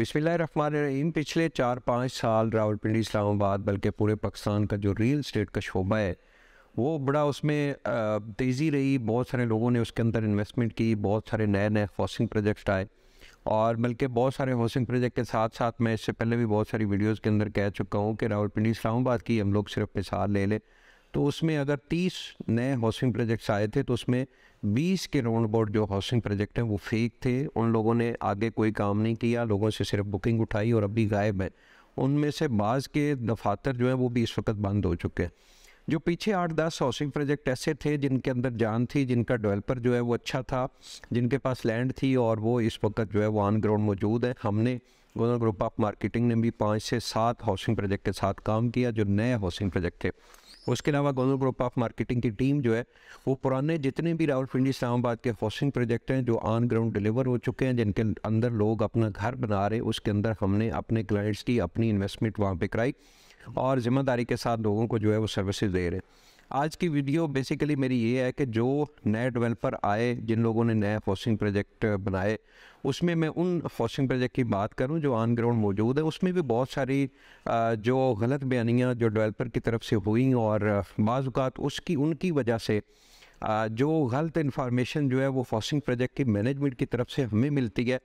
रहीम पिछले चार पाँच साल रावलपिंडी इस्लामाबाद बल्कि पूरे पाकिस्तान का जो रियल इस्टेट का शोबा है वो बड़ा उसमें तेज़ी रही बहुत सारे लोगों ने उसके अंदर इन्वेस्टमेंट की बहुत सारे नए नए हाउसिंग प्रोजेक्ट्स आए और बल्कि बहुत सारे हाउसिंग प्रोजेक्ट के साथ साथ मैं इससे पहले भी बहुत सारी वीडियोज़ के अंदर कह चुका हूँ कि रावलपिंडी इस्लामाबाद की हम लोग सिर्फ मिसाल ले लें तो उसमें अगर 30 नए हाउसिंग प्रोजेक्ट्स आए थे तो उसमें 20 के राउंड अबाउट जो हाउसिंग प्रोजेक्ट हैं वो फेक थे उन लोगों ने आगे कोई काम नहीं किया लोगों से सिर्फ बुकिंग उठाई और अभी गायब है उनमें से बाज़ के दफातर जो हैं वो भी इस वक्त बंद हो चुके हैं जो पीछे आठ दस हाउसिंग प्रोजेक्ट ऐसे थे जिनके अंदर जान थी जिनका डेवलपर जो है वो अच्छा था जिनके पास लैंड थी और वो इस वक्त जो है वो ऑन ग्राउंड मौजूद है हमने गोदन ग्रुप ऑफ मार्केटिंग ने भी पाँच से सात हाउसिंग प्रोजेक्ट के साथ काम किया जो नए हाउसिंग प्रोजेक्ट थे उसके अलावा गोनल ग्रुप ऑफ मार्केटिंग की टीम जो है वो पुराने जितने भी रावलपिंडी इस्लामाबाद के हाउसिंग प्रोजेक्ट हैं जो ऑन ग्राउंड डिलीवर हो चुके हैं जिनके अंदर लोग अपना घर बना रहे उसके अंदर हमने अपने क्लाइंट्स की अपनी इन्वेस्टमेंट वहाँ पर कराई और ज़िम्मेदारी के साथ लोगों को जो है वो सर्विसेज दे रहे हैं आज की वीडियो बेसिकली मेरी ये है कि जो नए डेवलपर आए जिन लोगों ने नए हाउसिंग प्रोजेक्ट बनाए उसमें मैं उन होस्टिंग प्रोजेक्ट की बात करूं जो ऑन ग्राउंड मौजूद है उसमें भी बहुत सारी जो गलत बयानियाँ जो डेवलपर की तरफ से हुई और बाज़ात उसकी उनकी वजह से जो गलत इन्फॉर्मेशन जो है वो फॉसिंग प्रोजेक्ट की मैनेजमेंट की तरफ से हमें मिलती है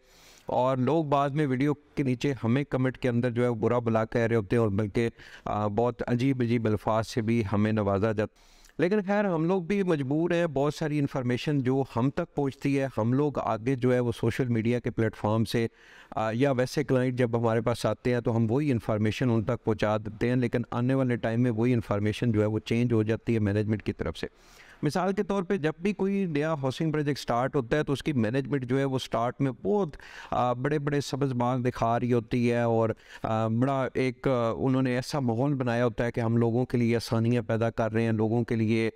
और लोग बाद में वीडियो के नीचे हमें कमेंट के अंदर जो है बुरा बुला कह रहे होते हैं और बल्कि बहुत अजीब अजीब अल्फाज से भी हमें नवाजा जाता लेकिन खैर हम लोग भी मजबूर हैं बहुत सारी इन्फॉर्मेशन जो हम तक पहुंचती है हम लोग आगे जो है वो सोशल मीडिया के प्लेटफॉर्म से आ, या वैसे क्लाइंट जब हमारे पास आते हैं तो हम वही इन्फॉर्मेशन उन तक पहुंचा देते हैं लेकिन आने वाले टाइम में वही इन्फॉर्मेशन जो है वो चेंज हो जाती है मैनेजमेंट की तरफ से मिसाल के तौर पे जब भी कोई नया हाउसिंग प्रोजेक्ट स्टार्ट होता है तो उसकी मैनेजमेंट जो है वो स्टार्ट में बहुत बड़े बड़े सब्ज बाग दिखा रही होती है और बड़ा एक उन्होंने ऐसा माहौल बनाया होता है कि हम लोगों के लिए आसानियाँ पैदा कर रहे हैं लोगों के लिए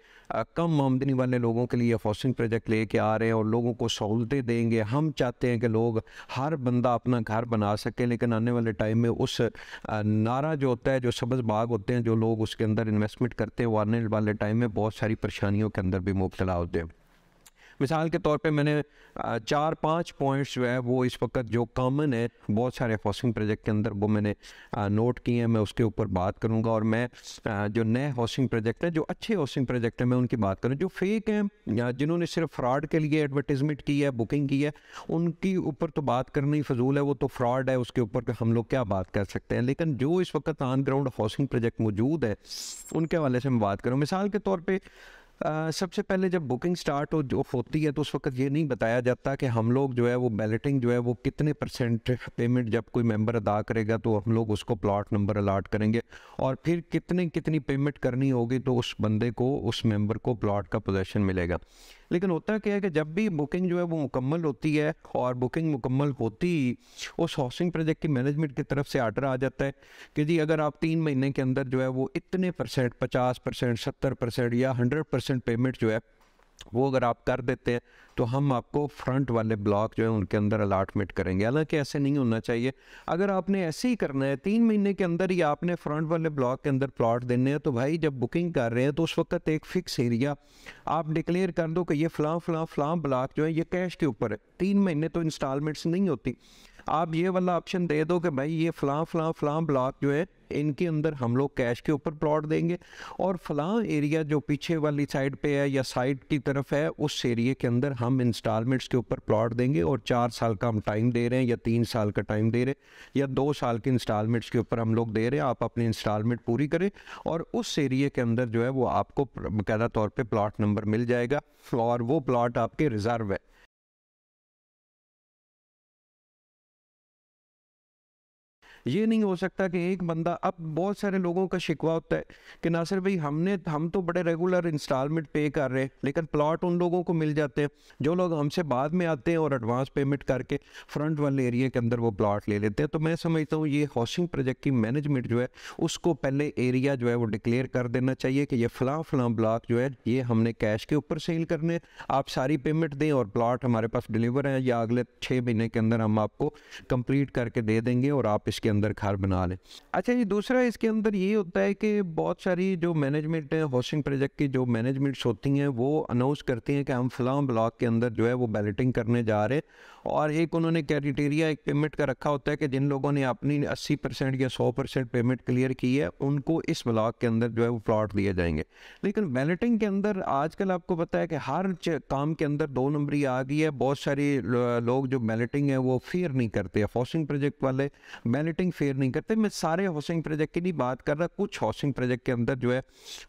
कम आमदनी वाले लोगों के लिए हाउसिंग प्रोजेक्ट लेके आ रहे हैं और लोगों को सहूलतें देंगे हम चाहते हैं कि लोग हर बंदा अपना घर बना सके लेकिन आने वाले टाइम में उस नारा जो होता है जो सब्ज बाग होते हैं जो लोग उसके अंदर इन्वेस्टमेंट करते हैं वो आने वाले टाइम में बहुत सारी परेशानियों के अंदर भी मुबतला होते हैं मिसाल के तौर पे मैंने चार पांच पॉइंट्स जो है वो इस वक्त जो कॉमन है बहुत सारे हाउसिंग प्रोजेक्ट के अंदर वो मैंने नोट किए हैं मैं उसके ऊपर बात करूंगा और मैं जो नए हाउसिंग प्रोजेक्ट हैं जो अच्छे हाउसिंग प्रोजेक्ट हैं मैं उनकी बात करूँ जो फेक हैं जिन्होंने सिर्फ फ्रॉड के लिए एडवर्टीजमेंट की है बुकिंग की है उनकी ऊपर तो बात करनी फजूल है वो तो फ्रॉड है उसके ऊपर हम लोग क्या बात कर सकते हैं लेकिन जो इस वक्त ऑन ग्राउंड हाउसिंग प्रोजेक्ट मौजूद है उनके हवाले से मैं बात करूँ मिसाल के तौर पर सबसे पहले जब बुकिंग स्टार्ट हो जो होती है तो उस वक्त ये नहीं बताया जाता कि हम लोग जो है वो बैलेटिंग जो है वो कितने परसेंट पेमेंट जब कोई मेंबर अदा करेगा तो हम लोग उसको प्लॉट नंबर अलाट करेंगे और फिर कितने कितनी पेमेंट करनी होगी तो उस बंदे को उस मेंबर को प्लॉट का पोजेशन मिलेगा लेकिन होता क्या है कि जब भी बुकिंग जो है वो मुकम्मल होती है और बुकिंग मुकम्मल होती उस हाउसिंग प्रोजेक्ट की मैनेजमेंट की तरफ से आर्डर आ जाता है कि जी अगर आप तीन महीने के अंदर जो है वो इतने परसेंट पचास परसेंट सत्तर परसेंट या हंड्रेड परसेंट पेमेंट जो है वो अगर आप कर देते हैं तो हम आपको फ्रंट वाले ब्लॉक जो है उनके अंदर अलाटमेंट करेंगे हालांकि ऐसे नहीं होना चाहिए अगर आपने ऐसे ही करना है तीन महीने के अंदर ही आपने फ्रंट वाले ब्लॉक के अंदर प्लॉट देने हैं तो भाई जब बुकिंग कर रहे हैं तो उस वक्त एक फ़िक्स एरिया आप डिक्लेयर कर दो कि ये फ़लाँ फ़लाँ फ़लाँ ब्लॉक जो है ये कैश के ऊपर है तीन महीने तो इंस्टॉलमेंट्स नहीं होती आप ये वाला ऑप्शन दे दो कि भाई ये फ़लाँ फ़लाँ फ़लाँ ब्लॉक जो है इनके अंदर हम लोग कैश के ऊपर प्लॉट देंगे और फलां एरिया जो पीछे वाली साइड पे है या साइड की तरफ है उस एरिए के अंदर हम इंस्टॉलमेंट्स के ऊपर प्लॉट देंगे और चार साल का हम टाइम दे रहे हैं या तीन साल का टाइम दे रहे हैं या दो साल के इंस्टॉलमेंट्स के ऊपर हम लोग दे रहे हैं आप अपनी इंस्टॉलमेंट पूरी करें और उस एरिए के अंदर जो है वो आपको बकायदा तौर पर प्लाट नंबर मिल जाएगा और वो प्लाट आपके रिज़र्व है ये नहीं हो सकता कि एक बंदा अब बहुत सारे लोगों का शिकवा होता है कि नासिर भाई हमने हम तो बड़े रेगुलर इंस्टॉलमेंट पे कर रहे हैं लेकिन प्लॉट उन लोगों को मिल जाते हैं जो लोग हमसे बाद में आते हैं और एडवांस पेमेंट करके फ्रंट वाले एरिया के अंदर वो प्लाट ले लेते हैं तो मैं समझता हूँ ये हाउसिंग प्रोजेक्ट की मैनेजमेंट जो है उसको पहले एरिया जो है वो डिक्लेयर कर देना चाहिए कि ये फ़लाँ फ़लाँ ब्लॉक जो है ये हमने कैश के ऊपर सेल करने आप सारी पेमेंट दें और प्लाट हमारे पास डिलीवर है या अगले छः महीने के अंदर हम आपको कंप्लीट करके दे देंगे और आप इसके अंदर घर बना ले अच्छा ये दूसरा इसके अंदर ये होता है कि बहुत सारी जो मैनेजमेंट है हाउसिंग प्रोजेक्ट की जो मैनेजमेंट्स होती हैं वो अनाउंस करती हैं कि हम फलाम ब्लॉक के अंदर जो है वो बैलेटिंग करने जा रहे हैं और एक उन्होंने क्राइटेरिया एक पेमेंट का रखा होता है कि जिन लोगों ने अपनी अस्सी परसेंट या सौ परसेंट पेमेंट क्लियर की है उनको इस ब्लॉक के अंदर जो है वो प्लॉट दिए जाएंगे लेकिन बैलेटिंग के अंदर आजकल आपको पता है कि हर काम के अंदर दो नंबरी आ गई है बहुत सारे लोग जो बैलेटिंग है वो फेयर नहीं करते हाउसिंग प्रोजेक्ट वाले बैलेट रेटिंग फेयर नहीं करते मैं सारे हाउसिंग प्रोजेक्ट की नहीं बात कर रहा कुछ हाउसिंग प्रोजेक्ट के अंदर जो है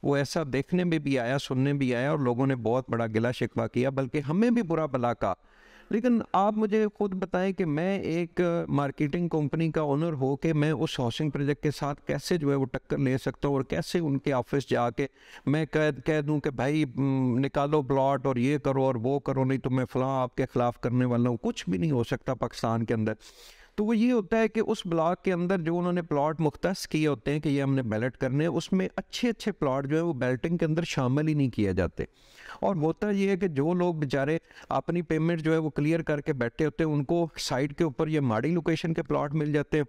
वो ऐसा देखने में भी आया सुनने भी आया और लोगों ने बहुत बड़ा गिला शिकवा किया बल्कि हमें भी बुरा भला कहा लेकिन आप मुझे खुद बताएं कि मैं एक मार्केटिंग कंपनी का ओनर हो के मैं उस हाउसिंग प्रोजेक्ट के साथ कैसे जो है वो टक्कर ले सकता हूँ और कैसे उनके ऑफिस जाके मैं कह कह दूँ कि भाई निकालो प्लॉट और ये करो और वो करो नहीं तो मैं फ़लाँ आपके ख़िलाफ़ करने वाला हूँ कुछ भी नहीं हो सकता पाकिस्तान के अंदर तो वो ये होता है कि उस ब्लॉक के अंदर जो उन्होंने प्लॉट मुख्तस किए होते हैं कि ये हमने बैलेट करने हैं उसमें अच्छे अच्छे प्लॉट जो है वो बेल्टिंग के अंदर शामिल ही नहीं किए जाते और होता तो ये है कि जो लोग बेचारे अपनी पेमेंट जो है वो क्लियर करके बैठे होते हैं उनको साइड के ऊपर ये माड़ी लोकेशन के प्लॉट मिल जाते हैं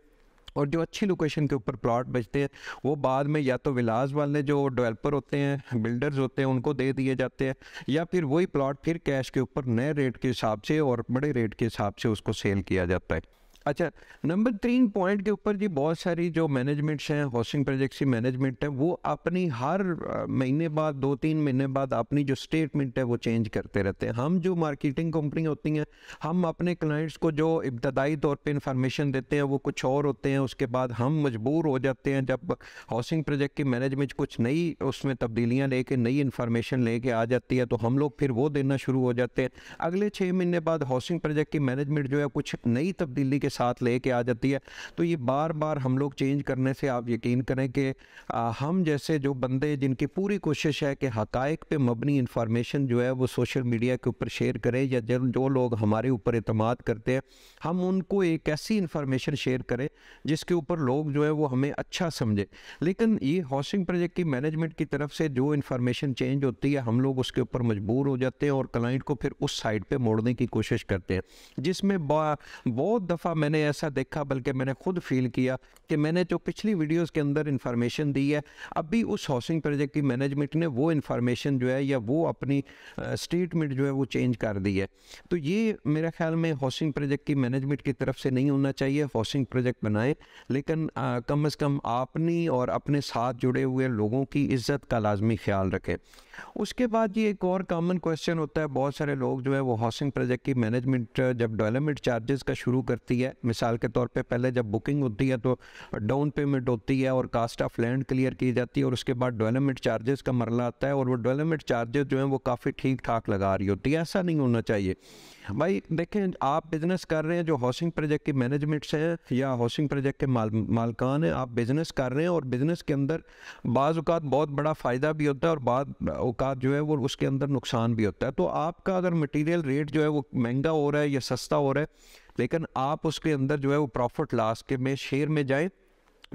और जो अच्छी लोकेशन के ऊपर प्लॉट बचते हैं वो बाद में या तो विलास वाले जो डेवलपर होते हैं बिल्डर्स होते हैं उनको दे दिए जाते हैं या फिर वही प्लॉट फिर कैश के ऊपर नए रेट के हिसाब से और बड़े रेट के हिसाब से उसको सेल किया जाता है अच्छा नंबर तीन पॉइंट के ऊपर जी बहुत सारी जो मैनेजमेंट्स हैं हाउसिंग प्रोजेक्ट्स की मैनेजमेंट है वो अपनी हर महीने बाद दो तीन महीने बाद अपनी जो स्टेटमेंट है वो चेंज करते रहते हैं हम जो मार्केटिंग कंपनी होती हैं हम अपने क्लाइंट्स को जो इब्तदाई तौर पे इंफॉर्मेशन देते हैं वो कुछ और होते हैं उसके बाद हम मजबूर हो जाते हैं जब हाउसिंग प्रोजेक्ट की मैनेजमेंट कुछ नई उसमें तब्दीलियाँ लेके नई इन्फॉर्मेशन लेके आ जाती है तो हम लोग फिर वो देना शुरू हो जाते हैं अगले छः महीने बाद हाउसिंग प्रोजेक्ट की मैनेजमेंट जो है कुछ नई तब्दीली के के साथ लेके आ जाती है तो ये बार बार हम लोग चेंज करने से आप यकीन करें कि हम जैसे जो बंदे जिनकी पूरी कोशिश है कि हकायक पे मबनी इन्फॉर्मेशन जो है वो सोशल मीडिया के ऊपर शेयर करें या जब जो लोग हमारे ऊपर अतमाद करते हैं हम उनको एक ऐसी इन्फॉर्मेशन शेयर करें जिसके ऊपर लोग जो है वो हमें अच्छा समझे लेकिन ये हाउसिंग प्रोजेक्ट की मैनेजमेंट की तरफ से जो इन्फॉर्मेशन चेंज होती है हम लोग उसके ऊपर मजबूर हो जाते हैं और क्लाइंट को फिर उस साइड पर मोड़ने की कोशिश करते हैं जिसमें बहुत दफ़ा मैंने ऐसा देखा बल्कि मैंने खुद फील किया कि मैंने जो पिछली वीडियोस के अंदर इन्फॉर्मेशन दी है अभी उस हाउसिंग प्रोजेक्ट की मैनेजमेंट ने वो इन्फॉर्मेशन जो है या वो अपनी स्टेटमेंट जो है वो चेंज कर दी है तो ये मेरे ख्याल में हाउसिंग प्रोजेक्ट की मैनेजमेंट की तरफ से नहीं होना चाहिए हाउसिंग प्रोजेक्ट बनाए लेकिन आ, कम अज़ कम आपनी और अपने साथ जुड़े हुए लोगों की इज्जत का लाजमी ख्याल रखें उसके बाद ये एक और कॉमन क्वेश्चन होता है बहुत सारे लोग जो है वो हाउसिंग प्रोजेक्ट की मैनेजमेंट जब डेवलपमेंट चार्जेस का शुरू करती है है मिसाल के तौर पे पहले जब बुकिंग होती है तो डाउन पेमेंट होती है और कास्ट ऑफ लैंड क्लियर की जाती है और उसके बाद डेवलपमेंट चार्जेस का मरला आता है और वो डेवलपमेंट चार्जेस जो हैं वो काफ़ी ठीक ठाक लगा रही होती है ऐसा नहीं होना चाहिए भाई देखें आप बिज़नेस कर रहे हैं जो हाउसिंग प्रोजेक्ट की मैनेजमेंट से हैं या हाउसिंग प्रोजेक्ट के माल मालकान हैं आप बिज़नेस कर रहे हैं और बिज़नेस के अंदर बाज़ात बहुत बड़ा फ़ायदा भी होता है और बाद अवकात जो है वो उसके अंदर नुकसान भी होता है तो आपका अगर मटेरियल रेट जो है वो महंगा हो रहा है या सस्ता हो रहा है लेकिन आप उसके अंदर जो है वो प्रॉफिट लास्ट के में शेयर में जाएं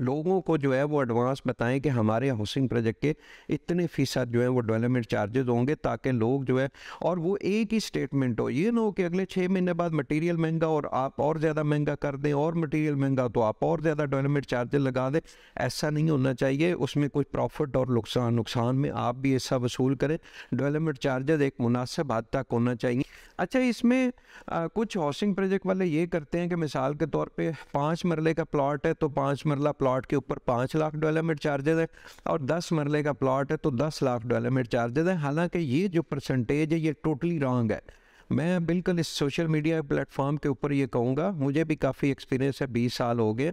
लोगों को जो है वो एडवांस बताएं कि हमारे हाउसिंग प्रोजेक्ट के इतने फ़ीसद जो है वो डेवलपमेंट चार्जेस होंगे ताकि लोग जो है और वो एक ही स्टेटमेंट हो ये ना हो कि अगले छः महीने बाद मटेरियल महंगा और आप और ज़्यादा महंगा कर दें और मटेरियल महंगा तो आप और ज़्यादा डेवलपमेंट चार्जेस लगा दें ऐसा नहीं होना चाहिए उसमें कुछ प्रॉफिट और नुकसान नुकसान में आप भी ऐसा वसूल करें डेवलपमेंट चार्जेस एक मुनासिब हद तक होना चाहिए अच्छा इसमें आ, कुछ हाउसिंग प्रोजेक्ट वाले ये करते हैं कि मिसाल के तौर पर पाँच मरले का प्लाट है तो पाँच मरला प्लॉट के ऊपर पाँच लाख डेवलपमेंट चार्जेज है और दस मरले का प्लॉट है तो दस लाख डेवलपमेंट चार्जेज है हालांकि ये जो परसेंटेज है ये टोटली रॉन्ग है मैं बिल्कुल इस सोशल मीडिया प्लेटफॉर्म के ऊपर ये कहूँगा मुझे भी काफ़ी एक्सपीरियंस है बीस साल हो गए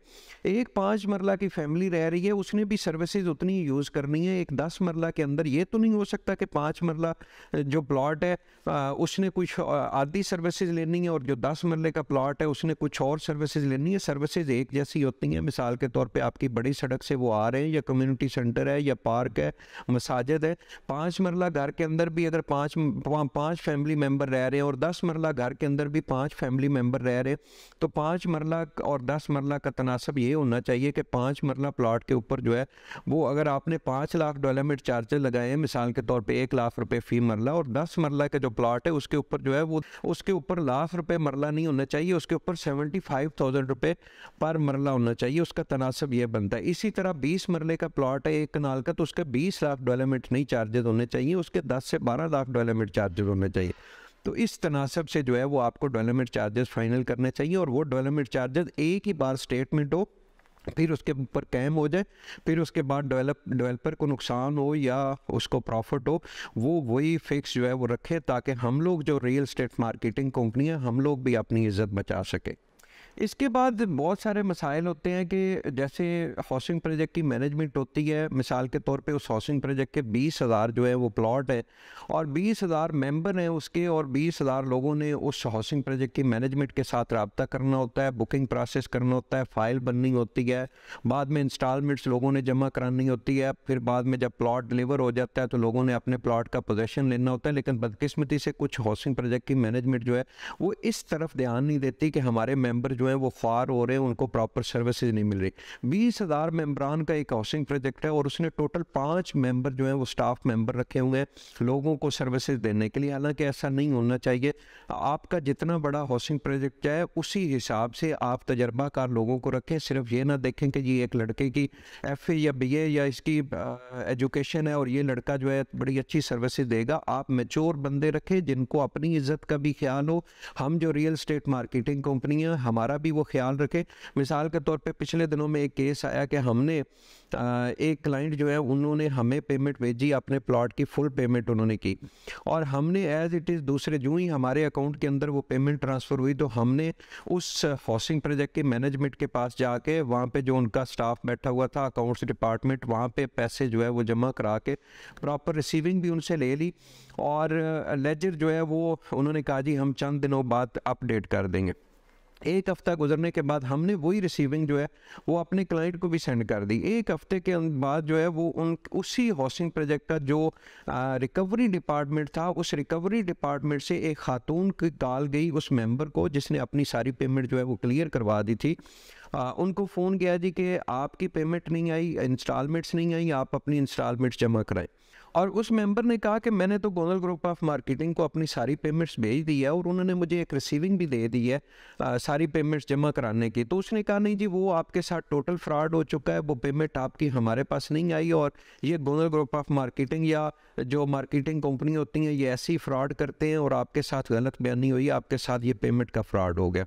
एक पाँच मरला की फैमिली रह रही है उसने भी सर्विसेज उतनी ही यूज़ करनी है एक दस मरला के अंदर ये तो नहीं हो सकता कि पाँच मरला जो प्लॉट है उसने कुछ आधी सर्विसेज लेनी है और जो दस मरले का प्लॉट है उसने कुछ और सर्विसेज लेनी है सर्विसेज एक जैसी होती हैं मिसाल के तौर पर आपकी बड़ी सड़क से वो आ रहे हैं या कम्युनिटी सेंटर है या पार्क है मसाजिद है पाँच मरला घर के अंदर भी अगर पाँच पाँच फैमिली मेम्बर रह रहे हैं हैं और दस मरला घर के अंदर भी पाँच फैमिली मेम्बर रह रहे तो पाँच मरला और दस मरला का तनासब ये होना चाहिए कि पाँच मरला प्लाट के ऊपर जो है वो अगर आपने पाँच लाख डेवलपमेंट चार्जेस लगाए हैं मिसाल के तौर पर एक लाख रुपये फ़ी मरला और दस मरला का जो प्लाट है उसके ऊपर जो है वो उसके ऊपर लाख रुपये मरला नहीं होना चाहिए उसके ऊपर सेवेंटी फाइव थाउजेंड रुपये पर मरला होना चाहिए उसका तनासब यह बनता है इसी तरह बीस मरले का प्लाट है एक कनाल का तो उसका बीस लाख डेवलपमेंट नहीं चार्जेज होने चाहिए उसके दस से बारह लाख डेवलपमेंट चार्जेज होने चाहिए तो इस तनासब से जो है वो आपको डेवलपमेंट चार्जेस फाइनल करने चाहिए और वो डेवलपमेंट चार्जेस एक ही बार स्टेटमेंट हो फिर उसके ऊपर कैम हो जाए फिर उसके बाद डेवलप डेवलपर को नुकसान हो या उसको प्रॉफिट हो वो वही फिक्स जो है वो रखे ताकि हम लोग जो रियल स्टेट मार्केटिंग कंपनी है हम लोग भी अपनी इज़्ज़त बचा सकें इसके बाद बहुत सारे मसाइल होते हैं कि जैसे हाउसिंग प्रोजेक्ट की मैनेजमेंट होती है मिसाल के तौर पे उस हाउसिंग प्रोजेक्ट के बीस हज़ार जो है वो प्लॉट है और बीस हज़ार मेम्बर हैं उसके और बीस हज़ार लोगों ने उस हाउसिंग प्रोजेक्ट की मैनेजमेंट के साथ रबता करना होता है बुकिंग प्रोसेस करना होता है फ़ाइल बननी होती है बाद में इंस्टॉलमेंट्स लोगों ने जमा करानी होती है फिर बाद में जब प्लॉट डिलीवर हो जाता है तो लोगों ने अपने प्लॉट का पोजेसन लेना होता है लेकिन बदकिस्मती से कुछ हाउसिंग प्रोजेक्ट की मैनेजमेंट जो है वो इस तरफ ध्यान नहीं देती कि हमारे मेम्बर जो है वो फार हो रहे हैं उनको प्रॉपर सर्विसेज नहीं मिल रही बीस हज़ार मेम्बरान का एक हाउसिंग प्रोजेक्ट है और उसने टोटल पाँच मेंबर जो है वो स्टाफ मेंबर रखे हुए हैं लोगों को सर्विसेज देने के लिए हालांकि ऐसा नहीं होना चाहिए आपका जितना बड़ा हाउसिंग प्रोजेक्ट है उसी हिसाब से आप तजर्बाकार लोगों को रखें सिर्फ ये ना देखें कि ये एक लड़के की एफ या बी या इसकी एजुकेशन है और ये लड़का जो है बड़ी अच्छी सर्विसेज देगा आप मेच्योर बंदे रखें जिनको अपनी इज्जत का भी ख्याल हो हम जो रियल स्टेट मार्केटिंग कंपनी है हमारा हमारा भी वो ख्याल रखे मिसाल के तौर पे पिछले दिनों में एक केस आया कि हमने एक क्लाइंट जो है उन्होंने हमें पेमेंट भेजी अपने प्लॉट की फुल पेमेंट उन्होंने की और हमने एज इट इज़ दूसरे जो ही हमारे अकाउंट के अंदर वो पेमेंट ट्रांसफ़र हुई तो हमने उस हाउसिंग प्रोजेक्ट के मैनेजमेंट के पास जाके वहाँ पे जो उनका स्टाफ बैठा हुआ था अकाउंट्स डिपार्टमेंट वहाँ पे पैसे जो है वो जमा करा के प्रॉपर रिसीविंग भी उनसे ले ली और लेजर जो है वो उन्होंने कहा जी हम चंद दिनों बाद अपडेट कर देंगे एक हफ़्ता गुजरने के बाद हमने वही रिसीविंग जो है वो अपने क्लाइंट को भी सेंड कर दी एक हफ़्ते के बाद जो है वो उन उसी हाउसिंग प्रोजेक्ट का जो आ, रिकवरी डिपार्टमेंट था उस रिकवरी डिपार्टमेंट से एक खातून की कॉल गई उस मेंबर को जिसने अपनी सारी पेमेंट जो है वो क्लियर करवा दी थी आ, उनको फ़ोन किया जी कि आपकी पेमेंट नहीं आई इंस्टॉलमेंट्स नहीं आई आप अपनी इंस्टॉलमेंट्स जमा कराएं और उस मेंबर ने कहा कि मैंने तो गोनल ग्रुप ऑफ मार्केटिंग को अपनी सारी पेमेंट्स भेज दी है और उन्होंने मुझे एक रिसीविंग भी दे दी है आ, सारी पेमेंट्स जमा कराने की तो उसने कहा नहीं जी वो आपके साथ टोटल फ्रॉड हो चुका है वो पेमेंट आपकी हमारे पास नहीं आई और ये गोनल ग्रुप ऑफ मार्केटिंग या जो मार्केटिंग कंपनी होती हैं ये ऐसी फ्रॉड करते हैं और आपके साथ गलत बयानी हुई आपके साथ ये पेमेंट का फ्रॉड हो गया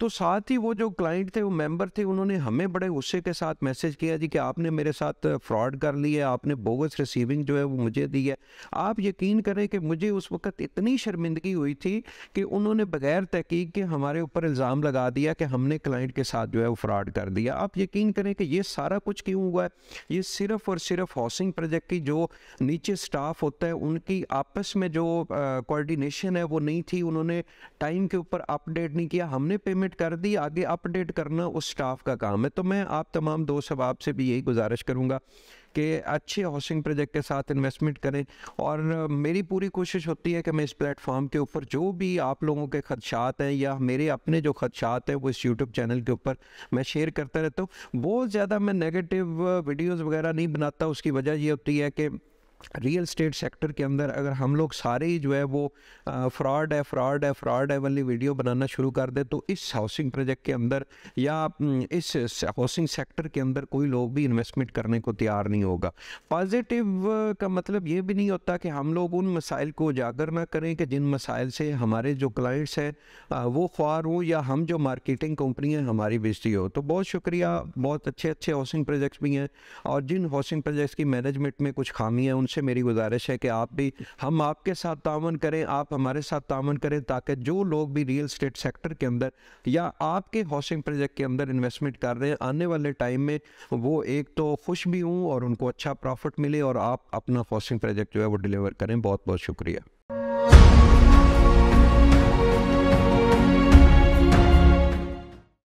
तो साथ ही वो जो क्लाइंट थे वो मेम्बर थे उन्होंने हमें बड़े गुस्से के साथ मैसेज किया जी कि आपने मेरे साथ फ्रॉड कर लिया आपने बोगस रिसीविंग जो है वो मुझे दी है आप यकीन करें कि मुझे उस वक़्त इतनी शर्मिंदगी हुई थी कि उन्होंने बगैर तहकीक के हमारे ऊपर इल्ज़ाम लगा दिया कि हमने क्लाइंट के साथ जो है वो फ्रॉड कर दिया आप यकीन करें कि ये सारा कुछ क्यों हुआ है ये सिर्फ़ और सिर्फ हाउसिंग प्रोजेक्ट की जो नीचे स्टाफ होता है उनकी आपस में जो कोऑर्डिनेशन है वो नहीं थी उन्होंने टाइम के ऊपर अपडेट नहीं किया हमने पेमेंट कर दी आगे अपडेट करना उस स्टाफ का काम है तो मैं आप तमाम दोस्त अब आपसे भी यही गुजारिश करूँगा कि अच्छे हाउसिंग प्रोजेक्ट के साथ इन्वेस्टमेंट करें और मेरी पूरी कोशिश होती है कि मैं इस प्लेटफॉर्म के ऊपर जो भी आप लोगों के खदशात हैं या मेरे अपने जो खदशात हैं वो इस यूट्यूब चैनल के ऊपर मैं शेयर करता रहता हूँ बहुत ज़्यादा मैं नेगेटिव वीडियोज़ वगैरह नहीं बनाता उसकी वजह ये होती है कि रियल इस्टेट सेक्टर के अंदर अगर हम लोग सारे ही जो है वो फ्रॉड है फ्रॉड है फ्रॉड है वाली वीडियो बनाना शुरू कर दे तो इस हाउसिंग प्रोजेक्ट के अंदर या इस हाउसिंग सेक्टर के अंदर कोई लोग भी इन्वेस्टमेंट करने को तैयार नहीं होगा पॉजिटिव का मतलब ये भी नहीं होता कि हम लोग उन मसाइल को उजागर ना करें कि जिन मसाइल से हमारे जो क्लाइंट्स हैं वो ख्वार हों या हम जो मार्केटिंग कंपनी है हमारी बिजली हो तो बहुत शुक्रिया बहुत अच्छे अच्छे हाउसिंग प्रोजेक्ट्स भी हैं और जिन हाउसिंग प्रोजेक्ट्स की मैनेजमेंट में कुछ खामी है उन से मेरी गुजारिश है कि आप भी हम आपके साथ तावन करें आप हमारे साथ तावन करें ताकि जो लोग भी रियल स्टेट सेक्टर के अंदर या आपके हाउसिंग प्रोजेक्ट के अंदर इन्वेस्टमेंट कर रहे हैं आने वाले टाइम में वो एक तो खुश भी हूँ और उनको अच्छा प्रॉफिट मिले और आप अपना हाउसिंग प्रोजेक्ट जो है वो डिलीवर करें बहुत बहुत शुक्रिया